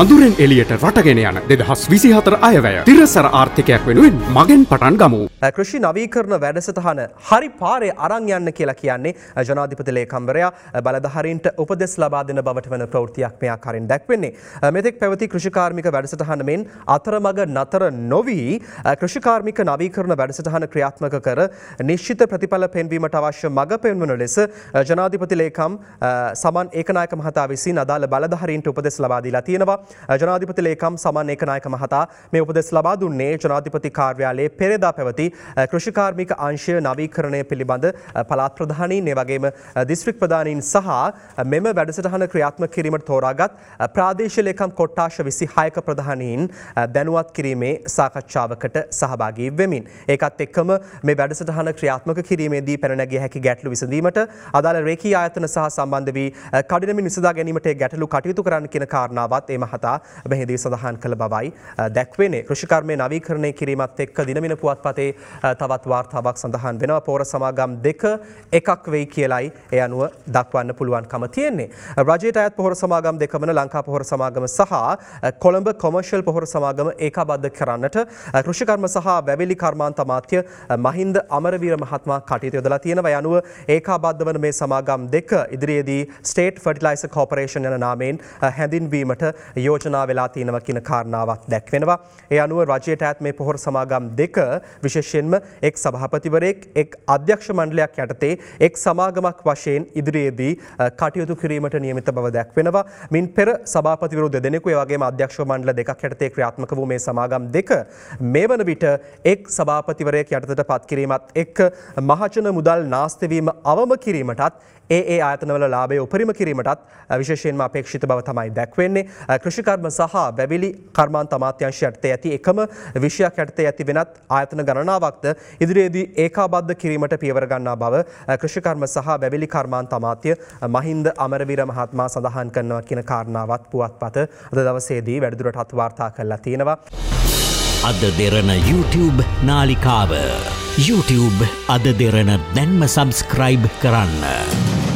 අඳුරෙන් එලියට රටගෙන යන දෙදහස් විසිහතර අයවැය තිරසර ආර්ථිකයක් වෙනුවෙන් මගෙන් පටන් ගමු. කෘෂි නවීකරණ වැඩසටහන හරි පාරේ අරං යන්න කියලා කියන්නේ ජනාධිපති ලේකම්වරයා බලධහරින්ට උපදෙස් ලබා දෙන බවට වන ප්‍රවෘතියක් මෙයා කරින් දැක්වෙන්නේ. මෙතෙක් පැවති කෘෂිකාර්මික වැඩසටහන මෙන් අතරමඟ නතර නොවී කෘෂිකාර්මික නවීකරණ වැඩසටහන ක්‍රියාත්මක කර නිශ්චිත ප්‍රතිඵල පෙන්වීමට අවශ්‍ය මඟ පෙන්වන ලෙස ජනාධිපති ලේකම් සමන් ඒකනායක මහතා විසින් අදාළ බලධහරින්ට උපදෙස් ලබාදීලා තියෙනවා. ජනාධිපති ලේකම් සමන් ඒකනායක මහතා මේ උපදෙස් ලබා දුන්නේ ජනාධිපති කාර්යාලයේ පෙරදා පැවති කෘෂිකාර්මික අංශය නවීකරණය පිළිබඳ පළාත් ප්‍රධානීන් ඒ වගේම දිස්ත්‍රික් ප්‍රධානීන් සහ මෙම වැඩසටහන ක්‍රියාත්මක කිරීමට තෝරාගත් ප්‍රාදේශීය ලේකම් කොට්ටාශ 26ක ප්‍රධානීන් දැනුවත් කිරීමේ සාකච්ඡාවකට සහභාගී වෙමින් ඒකත් එක්කම මේ වැඩසටහන ක්‍රියාත්මක කිරීමේදී පැන නැගිය හැකි ගැටලු විසඳීමට අදාළ රේකී ආයතන සහ සම්බන්ධ වී කඩිනමින් විසඳා ගැනීමට ගැටලු කටයුතු කරන්න කියන කාරණාවත් ඒ මහ කතා මෙහිදී සඳහන් කළ බවයි දැක්වෙන්නේ කෘෂිකර්මය නවීකරණය කිරීමත් එක්ක දිනමින පුවත්පතේ තවත් වාර්තාවක් සඳහන් වෙනවා පෝර සමාගම් දෙක එකක් වෙයි කියලයි එය අනුව දක්වන්න පුළුවන්කම තියෙන්නේ. රජයට අයත් පොහොර සමාගම් දෙකමන ලංකා පොහොර සමාගම සහ කොළඹ කොමර්ශල් පොහොර සමාගම ඒකාබද්ධ කරන්නට කෘෂිකර්ම සහ වැවිලි කර්මාන්ත මාත්‍ය මහින්ද අමරවීර මහත්මා කටයුතු යොදලා තියෙනවා. යනුව ඒකාබද්ධ වන මේ සමාගම් දෙක ඉදිරියේදී ස්ටේට් ෆර්ටිලයිසර් කෝපරේෂන් යන නාමයෙන් හැඳින්වීමට යෝජනා වෙලා තියෙනවා කියන කාරණාවක් දැක්වෙනවා. ඒ අනුව රජයට ඇත් මේ පොහොර සමාගම් දෙක විශේෂයෙන්ම එක් සභාපතිවරයෙක් එක් අධ්‍යක්ෂ මණ්ඩලයක් යටතේ එක් සමාගමක් වශයෙන් ඉදිරියේදී කටයුතු කිරීමට නියමිත බව දැක්වෙනවා. මින් පෙර සභාපතිවරු දෙදෙනෙකු ඒ වගේම අධ්‍යක්ෂ මණ්ඩල දෙකක් යටතේ ක්‍රියාත්මක වූ මේ සමාගම් දෙක මේ වන විට එක් සභාපතිවරයෙක් යටතට පත් කිරීමත් එක්ක මහජන මුදල් නාස්තිවීම අවම කිරීමටත් ඒ ඒ ආතනවල ලාබේ උපරිම කිරීමටත් විශේෂයෙන්ම අපේක්ෂිත බව තමයි දැක්වෙන්නේ කෘෂිකර්ම සහ බැවිලි කර්මාන්ත අමාත්‍යංශ යටතේ ඇති එකම විෂයක් යටතේ ඇති වෙනත් ආයතන ගණනාවක්ද ඉදිරියේදී ඒකාබද්ධ කිරීමට පියවර ගන්නා බව කෘෂිකර්ම සහ බැවිලි කර්මාන්ත අමාත්‍ය මහින්ද අමරවීර මහත්මයා සඳහන් කරනවා කියන කාරණාවත් පුවත්පත අද දවසේදී වැඩිදුරටත් වාර්තා කරලා තියෙනවා. අද දෙරන YouTube නාලිකාව YouTube අද දෙරන දැන්ම සබස්ක්‍රයිබ් කරන්න.